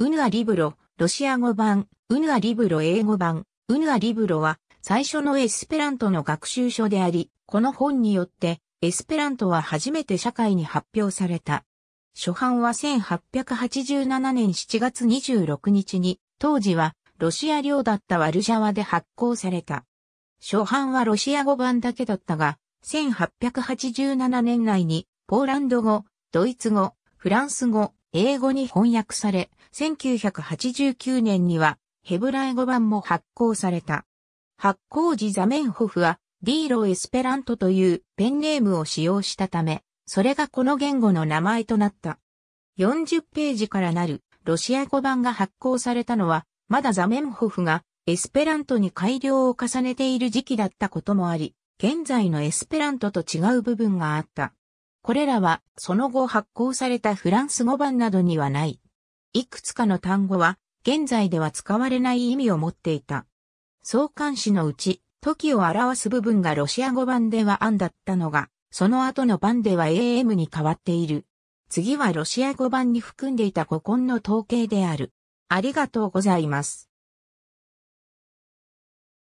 ウヌアリブロ、ロシア語版、ウヌアリブロ英語版、ウヌアリブロは最初のエスペラントの学習書であり、この本によってエスペラントは初めて社会に発表された。初版は1887年7月26日に、当時はロシア領だったワルジャワで発行された。初版はロシア語版だけだったが、1887年内にポーランド語、ドイツ語、フランス語、英語に翻訳され、1989年にはヘブライ語版も発行された。発行時ザメンホフは、ディーロ・エスペラントというペンネームを使用したため、それがこの言語の名前となった。40ページからなるロシア語版が発行されたのは、まだザメンホフがエスペラントに改良を重ねている時期だったこともあり、現在のエスペラントと違う部分があった。これらはその後発行されたフランス語版などにはない。いくつかの単語は現在では使われない意味を持っていた。相関詞のうち、時を表す部分がロシア語版ではアンだったのが、その後の版では AM に変わっている。次はロシア語版に含んでいた古今の統計である。ありがとうございます。